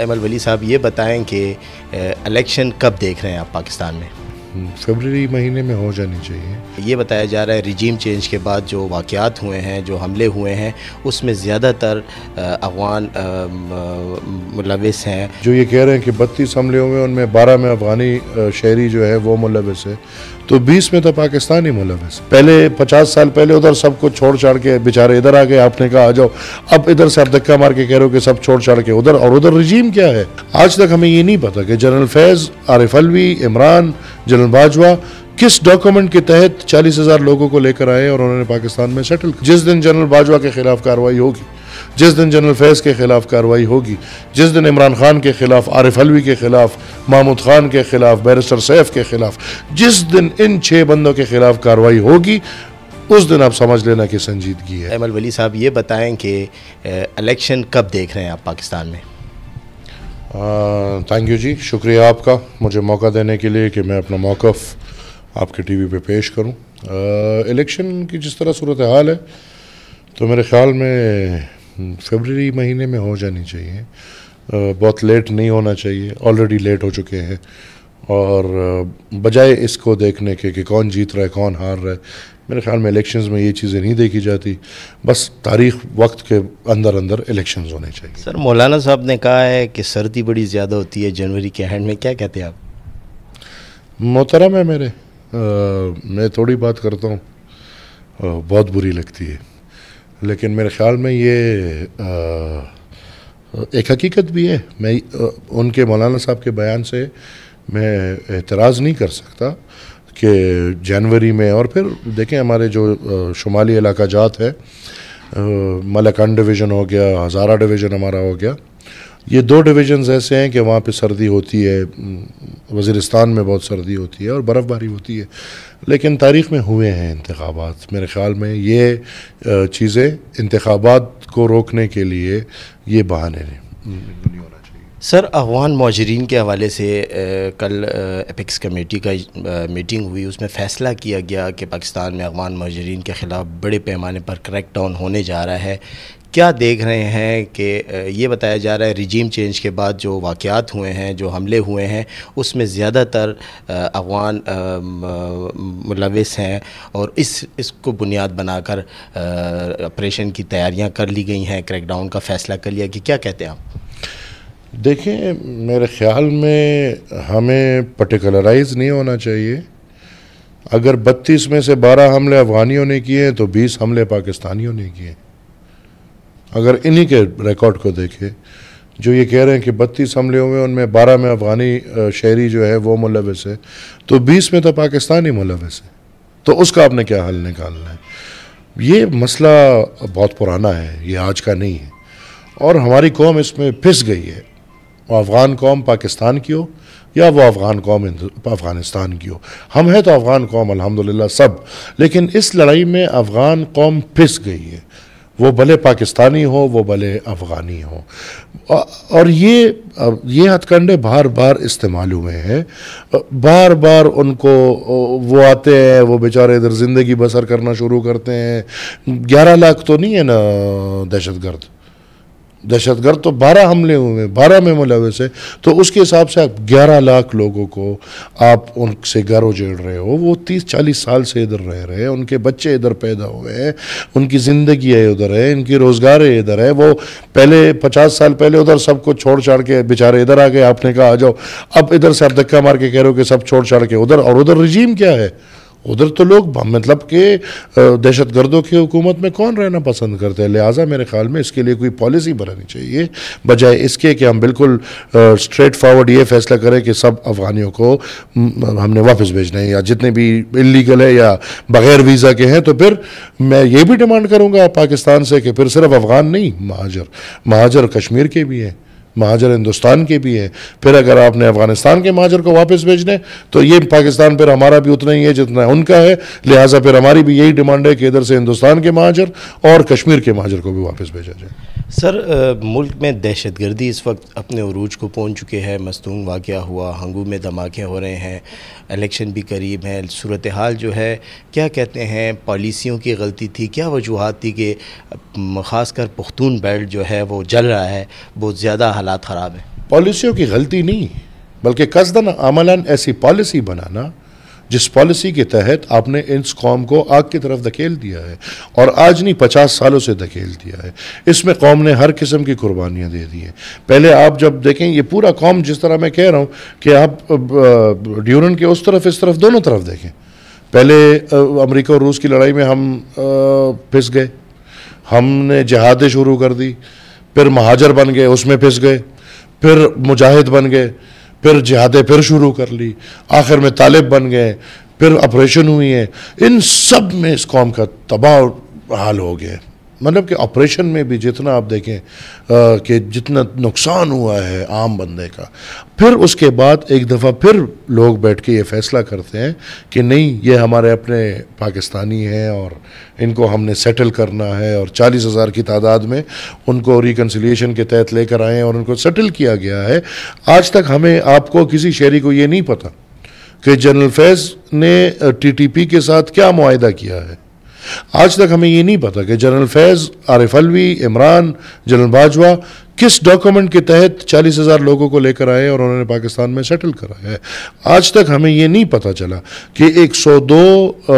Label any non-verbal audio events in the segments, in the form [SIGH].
Emil वली साहब ये बताएं कि इलेक्शन कब देख रहे हैं आप पाकिस्तान में हम्म, फेबररी महीने में हो जानी चाहिए ये बताया जा रहा है रिजीम चेंज के बाद जो वाक़ात हुए हैं जो हमले हुए हैं उसमें ज़्यादातर अफगान मुलविस हैं जो ये कह रहे हैं कि बत्तीस हमले हुए उनमें बारह में अफ़गानी शहरी जो है वो मुलविस है तो 20 में तो पाकिस्तान ही है पहले 50 साल पहले उधर सबको छोड़ छाड़ के बेचारे इधर आ गए आपने कहा आ जाओ अब इधर से आप धक्का मार के कह रहे हो कि सब छोड़ छाड़ के उधर और उधर रजीम क्या है आज तक हमें ये नहीं पता कि जनरल फैज़ आरिफ अलवी इमरान जनरल बाजवा किस डॉक्यूमेंट के तहत चालीस हज़ार लोगों को लेकर आए और उन्होंने पाकिस्तान में सेटल जिस दिन जनरल बाजवा के खिलाफ कार्रवाई होगी जिस दिन जनरल फैज़ के ख़िलाफ़ कार्रवाई होगी जिस दिन इमरान खान के ख़िलाफ़ आरिफ अलवी के ख़िलाफ़ महमूद खान के ख़िलाफ़ बैरिस्टर सैफ के ख़िलाफ़ जिस दिन इन छः बंदों के ख़िलाफ़ कार्रवाई होगी उस दिन आप समझ लेना कि संजीदगी है अमल वली साहब ये बताएं कि इलेक्शन कब देख रहे हैं आप पाकिस्तान में थैंक यू जी शुक्रिया आपका मुझे मौका देने के लिए कि मैं अपना मौक़ आपके टी वी पर पे पेश करूँ इलेक्शन की जिस तरह सूरत हाल है तो मेरे ख्याल में फेबररी महीने में हो जानी चाहिए बहुत लेट नहीं होना चाहिए ऑलरेडी लेट हो चुके हैं और बजाय इसको देखने के कि कौन जीत रहा है कौन हार रहा है मेरे ख्याल में इलेक्शंस में ये चीज़ें नहीं देखी जाती बस तारीख वक्त के अंदर अंदर इलेक्शंस होने चाहिए सर मौलाना साहब ने कहा है कि सर्दी बड़ी ज़्यादा होती है जनवरी के हैंड में क्या कहते हैं आप मोहतरम है मेरे आ, मैं थोड़ी बात करता हूँ बहुत बुरी लगती है लेकिन मेरे ख्याल में ये आ, एक हकीकत भी है मैं उनके मौलाना साहब के बयान से मैं एतराज़ नहीं कर सकता कि जनवरी में और फिर देखें हमारे जो शुमाली इलाका जात है मलकान डिवीज़न हो गया हज़ारा डिवीज़न हमारा हो गया ये दो डिविजन्स ऐसे हैं कि वहाँ पे सर्दी होती है हम्म, वजरस्तान में बहुत सर्दी होती है और बर्फ़बारी होती है लेकिन तारीख़ में हुए हैं इंतबात मेरे ख़्याल में ये चीज़ें इंतबात को रोकने के लिए ये बहाने हम्म, नहीं सर अफगान माजरीन के हवाले से आ, कल एपिक्स कमेटी का आ, मीटिंग हुई उसमें फ़ैसला किया गया कि पाकिस्तान में अफगान माजरीन के ख़िलाफ़ बड़े पैमाने पर क्रैक डाउन होने जा रहा है क्या देख रहे हैं कि ये बताया जा रहा है रिजीम चेंज के बाद जो वाक़ात हुए हैं जो हमले हुए हैं उसमें ज़्यादातर अफगान मुलविस हैं और इस इसको बुनियाद बनाकर ऑपरेशन की तैयारियां कर ली गई हैं क्रैकडाउन का फ़ैसला कर लिया कि क्या कहते हैं आप देखें मेरे ख़्याल में हमें पर्टिकुलराइज नहीं होना चाहिए अगर बत्तीस में से बारह हमले अफगानियों ने किए तो बीस हमले पाकिस्तानियों ने किए अगर इन्हीं के रिकॉर्ड को देखें जो ये कह रहे हैं कि बत्तीस हमले हुए उनमें बारह में अफगानी शहरी जो है वो मुलविस है तो बीस में तो पाकिस्तानी मुलविस है तो उसका आपने क्या हल निकालना है ये मसला बहुत पुराना है ये आज का नहीं है और हमारी कौम इसमें फिस गई है वो अफ़गान कौम पाकिस्तान की हो या वो अफ़गान कौम अफ़गानिस्तान की हो हम हैं तो अफ़गान कौम अलहमदिल्ला सब लेकिन इस लड़ाई में अफ़गान कौम फिस गई है वो भले पाकिस्तानी हो वो भले अफ़गानी हो और ये ये हथकंडे बार बार इस्तेमाल हुए हैं बार बार उनको वो आते हैं वो बेचारे इधर ज़िंदगी बसर करना शुरू करते हैं ग्यारह लाख तो नहीं है ना दहशत गर्द दहशतगर्द तो बारह हमले हुए हैं बारह में मुलवस है तो उसके हिसाब से आप ग्यारह लाख लोगों को आप उनसे घर उजेड़ रहे हो वो तीस चालीस साल से इधर रह रहे हैं उनके बच्चे इधर पैदा हुए हैं उनकी ज़िंदगी है उधर है इनकी रोज़गार है इधर है वो पहले पचास साल पहले उधर सबको छोड़ छाड़ के बेचारे इधर आ गए आपने कहा आ जाओ अब इधर से आप धक्का मार के कह रहे हो कि सब छोड़ छाड़ के उधर और उधर रिजीम क्या है उधर तो लोग मतलब के दहशत गर्दों की हुकूमत में कौन रहना पसंद करते हैं लिहाजा मेरे ख्याल में इसके लिए कोई पॉलिसी बनानी चाहिए बजाय इसके कि हम बिल्कुल स्ट्रेट फारवर्ड ये फैसला करें कि सब अफगानियों को हमने वापस भेजना है या जितने भी इलीगल है या बग़ैर वीज़ा के हैं तो फिर मैं ये भी डिमांड करूँगा पाकिस्तान से कि फिर सिर्फ अफगान नहीं महाजर महाजर कश्मीर के भी हैं महाजर हिंदुस्तान के भी हैं फिर अगर आपने अफगानिस्तान के महाजर को वापस भेजने तो ये पाकिस्तान पर हमारा भी उतना ही है जितना उनका है लिहाजा फिर हमारी भी यही डिमांड है कि इधर से हिंदुस्तान के महाजर और कश्मीर के महाजर को भी वापस भेजा जाए सर आ, मुल्क में दहशत गर्दी इस वक्त अपने अरूज को पहुंच चुके हैं मस्तूम वाक़ हुआ हंगू में धमाके हो रहे हैं इलेक्शन भी करीब है सूरत हाल जो है क्या कहते हैं पॉलिसियों की गलती थी क्या वजूहत थी कि ख़ास कर पख्तून बेल्ट जो है वो जल रहा है बहुत ज़्यादा हालात ख़राब हैं पॉलिसियों की गलती नहीं बल्कि कसदन अमला ऐसी पॉलिसी बनाना जिस पॉलिसी के तहत आपने इस कौम को आग की तरफ धकेल दिया है और आज नहीं पचास सालों से धकेल दिया है इसमें कौम ने हर किस्म की कुर्बानियाँ दे दी हैं पहले आप जब देखें ये पूरा कौम जिस तरह मैं कह रहा हूँ कि आप ड्यूरन के उस तरफ इस तरफ दोनों तरफ देखें पहले अमरीका और रूस की लड़ाई में हम फिस गए हमने जहादें शुरू कर दी फिर महाजर बन गए उसमें फिस गए फिर मुजाहिद बन गए फिर जिहादें फिर शुरू कर ली आखिर में तालिब बन गए फिर ऑपरेशन हुई है इन सब में इस कौम का तबाह हाल हो गया मतलब कि ऑपरेशन में भी जितना आप देखें कि जितना नुकसान हुआ है आम बंदे का फिर उसके बाद एक दफ़ा फिर लोग बैठ के ये फैसला करते हैं कि नहीं ये हमारे अपने पाकिस्तानी हैं और इनको हमने सेटल करना है और चालीस हज़ार की तादाद में उनको रिकनसिलियेशन के तहत लेकर आए हैं और उनको सेटल किया गया है आज तक हमें आपको किसी शहरी को ये नहीं पता कि जनरल फैज़ ने टीटीपी के साथ क्या माहा किया है आज तक हमें ये नहीं पता कि जनरल फैज़ आरिफ अलवी इमरान जनरल बाजवा किस डॉक्यूमेंट के तहत चालीस हज़ार लोगों को लेकर आए और उन्होंने पाकिस्तान में सेटल कराया है आज तक हमें ये नहीं पता चला कि 102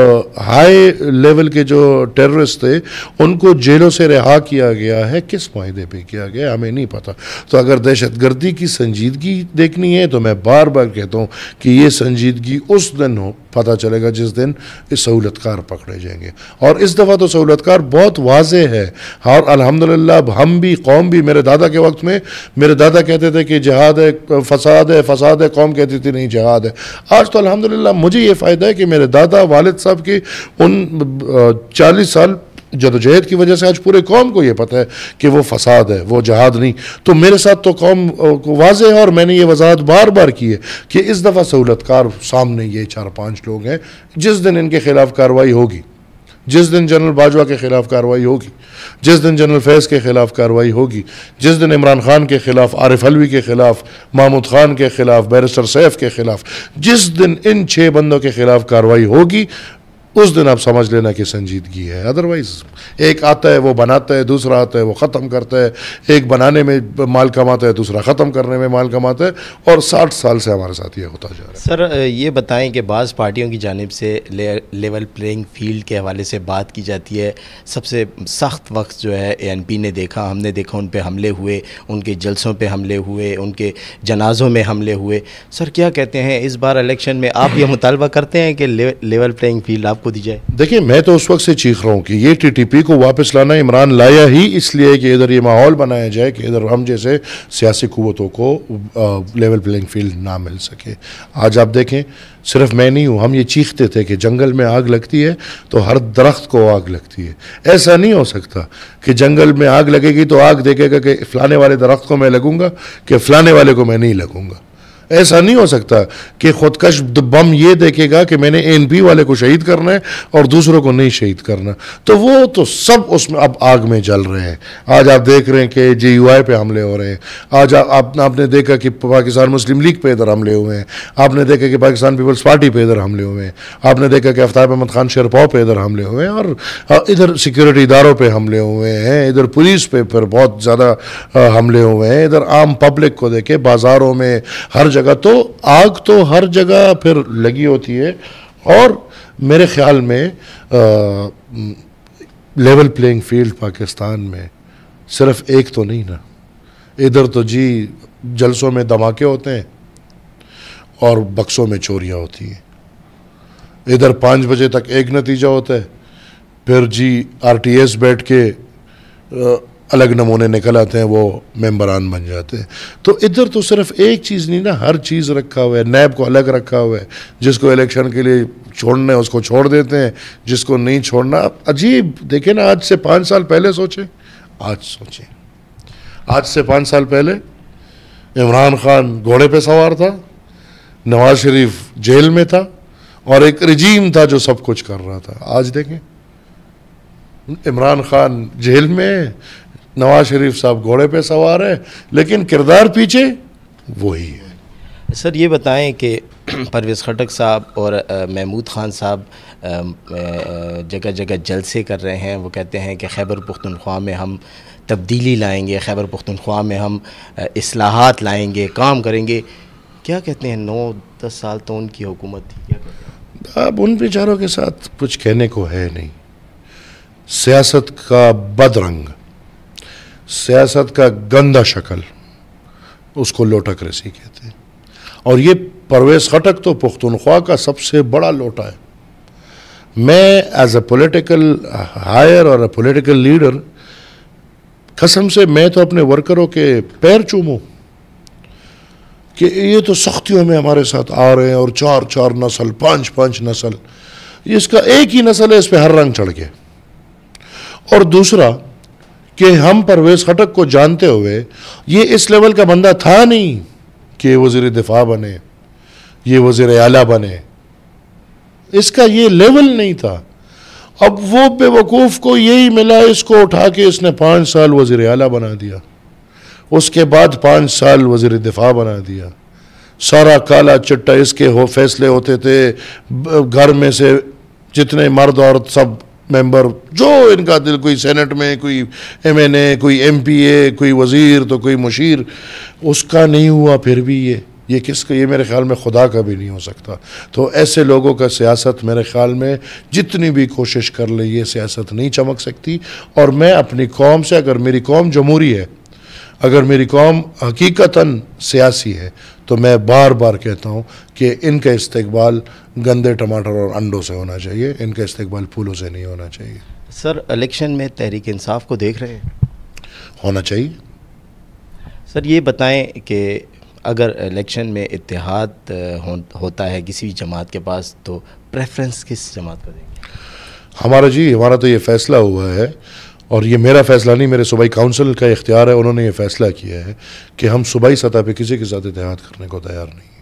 हाई लेवल के जो टेररिस्ट थे उनको जेलों से रिहा किया गया है किस माहे पे किया गया हमें नहीं पता तो अगर दहशतगर्दी की संजीदगी देखनी है तो मैं बार बार कहता हूँ कि ये संजीदगी उस दिन हो पता चलेगा जिस दिन इस सहूलतकार पकड़े जाएंगे और इस दफ़ा तो सहूलतकार बहुत वाज है और अलहमदिल्ला हम भी कौम भी मेरे दादा दादा के वक्त में मेरे दादा कहते थे कि जहाद है फसाद है फसाद है कौम कहती थी नहीं जहाद है आज तो अल्हम्दुलिल्लाह मुझे ये फ़ायदा है कि मेरे दादा वालिद साहब की उन चालीस साल जदोजहद की वजह से आज पूरे कौम को यह पता है कि वो फसाद है वो जहाद नहीं तो मेरे साथ तो कौम को वाज है और मैंने ये वजाहत बार बार की है कि इस दफ़ा सहूलतकार सामने ये चार पाँच लोग हैं जिस दिन इनके खिलाफ कार्रवाई होगी जिस दिन जनरल बाजवा के खिलाफ कार्रवाई होगी जिस दिन जनरल फैज़ के खिलाफ कार्रवाई होगी जिस दिन इमरान खान के खिलाफ आरिफ अलवी के खिलाफ महमूद खान के खिलाफ बैरिस्टर सैफ के खिलाफ जिस दिन इन छः बंदों के खिलाफ कार्रवाई होगी उस दिन आप समझ लेना कि संजीदगी है अदरवाइज एक आता है वो बनाता है दूसरा आता है वो ख़त्म करता है एक बनाने में माल कमाता है दूसरा ख़त्म करने में माल कमाता है और साठ साल से हमारे साथ ये होता जा रहा है सर ये बताएं कि बाज़ पार्टियों की जानब से ले, लेवल प्लेइंग फील्ड के हवाले से बात की जाती है सबसे सख्त वक्त जो है ए एन पी ने देखा हमने देखा उन पर हमले हुए उनके जलसों पर हमले हुए उनके जनाजों में हमले हुए सर क्या कहते हैं इस बार इलेक्शन में आप ये मुतालबा करते हैं कि लेवल प्लेइंग फील्ड आप आपको दी जाए देखिए मैं तो उस वक्त से चीख रहा हूँ कि ये टीटीपी को वापस लाना इमरान लाया ही इसलिए कि इधर ये माहौल बनाया जाए कि इधर हम जैसे सियासी कुतों को लेवल प्लेइंग फील्ड ना मिल सके आज आप देखें सिर्फ मैं नहीं हूँ हम ये चीखते थे कि जंगल में आग लगती है तो हर दरख्त को आग लगती है ऐसा नहीं हो सकता कि जंगल में आग लगेगी तो आग देखेगा कि फलाने वाले दरख्त को मैं लगूंगा कि फलाने वाले को मैं नहीं लगूंगा ऐसा नहीं हो सकता कि खुदकश बम ये देखेगा कि मैंने एन पी वाले को शहीद करना है और दूसरों को नहीं शहीद करना तो वो तो सब उसमें अब आग में जल रहे हैं आज आप देख रहे हैं कि जे यू आई पर हमले हो रहे हैं आज आ, आप, आपने देखा कि पाकिस्तान मुस्लिम लीग पर इधर हमले हुए हैं आपने देखा कि पाकिस्तान पीपल्स पार्टी पर इधर हमले हुए हैं आपने देखा कि आफ्ताब अहमद खान शेरपाओ पर इधर हमले हुए हैं और इधर सिक्योरिटी इदारों पर हमले हुए हैं इधर पुलिस पे फिर बहुत ज़्यादा हमले हुए हैं इधर आम पब्लिक को देखे बाज़ारों में हर जगह जगह तो आग तो हर जगह फिर लगी होती है और मेरे ख्याल में आ, लेवल प्लेइंग फील्ड पाकिस्तान में सिर्फ एक तो नहीं ना इधर तो जी जलसों में धमाके होते हैं और बक्सों में चोरियां होती हैं इधर पाँच बजे तक एक नतीजा होता है फिर जी आरटीएस बैठ के अलग नमूने निकल आते हैं वो मेम्बरान बन जाते हैं तो इधर तो सिर्फ एक चीज़ नहीं ना हर चीज़ रखा हुआ है नैब को अलग रखा हुआ है जिसको इलेक्शन के लिए छोड़ना है उसको छोड़ देते हैं जिसको नहीं छोड़ना अजीब देखें ना आज से पाँच साल पहले सोचें आज सोचें आज से पाँच साल पहले इमरान खान घोड़े पर सवार था नवाज शरीफ जेल में था और एक रजीम था जो सब कुछ कर रहा था आज देखें इमरान खान जेल में नवाज शरीफ साहब घोड़े पे सवार है लेकिन किरदार पीछे वही है सर ये बताएं कि [CLEARS THROAT] परवेज़ खटक साहब और महमूद ख़ान साहब जगह जगह जलसे कर रहे हैं वो कहते हैं कि खैबर पुख्तनख्वा में हम तब्दीली लाएंगे खैबर पुख्तनख्वा में हम असलाहत लाएंगे काम करेंगे क्या कहते हैं नौ दस साल तो उनकी हुकूमत थी अब उन बेचारों के साथ कुछ कहने को है नहीं सियासत का बदरंग सियासत का गंदा शक्ल उसको लोटाक्रेसी कहते हैं और ये परवेज़ खटक तो पुख्तनख्वा का सबसे बड़ा लोटा है मैं एज अ पोलिटिकल हायर और अ पोलिटिकल लीडर कसम से मैं तो अपने वर्करों के पैर चूमूँ कि ये तो सख्तियों में हमारे साथ आ रहे हैं और चार चार नस्ल पांच पांच नस्ल इसका एक ही नस्ल है इस पर हर रंग चढ़ के और दूसरा कि हम परवेज़ खटक को जानते हुए ये इस लेवल का बंदा था नहीं कि वजीर दिफा बने ये वजीर अला बने इसका ये लेवल नहीं था अब वो बेवकूफ़ को यही मिला इसको उठा के इसने पाँच साल वजीर अला बना दिया उसके बाद पाँच साल वज़ी दिफा बना दिया सारा काला चिट्टा इसके हो फैसले होते थे घर में से जितने मर्द औरत सब मेंबर जो इनका दिल कोई सेनेट में कोई एमएनए कोई एमपीए कोई वज़ीर तो कोई मुशीर उसका नहीं हुआ फिर भी ये ये किसका ये मेरे ख्याल में खुदा का भी नहीं हो सकता तो ऐसे लोगों का सियासत मेरे ख्याल में जितनी भी कोशिश कर ले ये सियासत नहीं चमक सकती और मैं अपनी कौम से अगर मेरी कौम जमहूरी है अगर मेरी कौम हकीकता सियासी है तो मैं बार बार कहता हूँ कि इनका इस्तबाल गंदे टमाटर और अंडों से होना चाहिए इनका इस्तबाल फूलों से नहीं होना चाहिए सर इलेक्शन में तहरीक इंसाफ को देख रहे हैं होना चाहिए सर ये बताएं कि अगर इलेक्शन में इतिहाद हो, होता है किसी भी जमात के पास तो प्रेफरेंस किस जमात को देंगे हमारा जी हमारा तो ये फैसला हुआ है और ये मेरा फैसला नहीं मेरे सूबाई काउंसिल का इख्तियार है उन्होंने ये फैसला किया है कि हम सूबाई सतह पर किसी के साथ इतिहाद करने को तैयार नहीं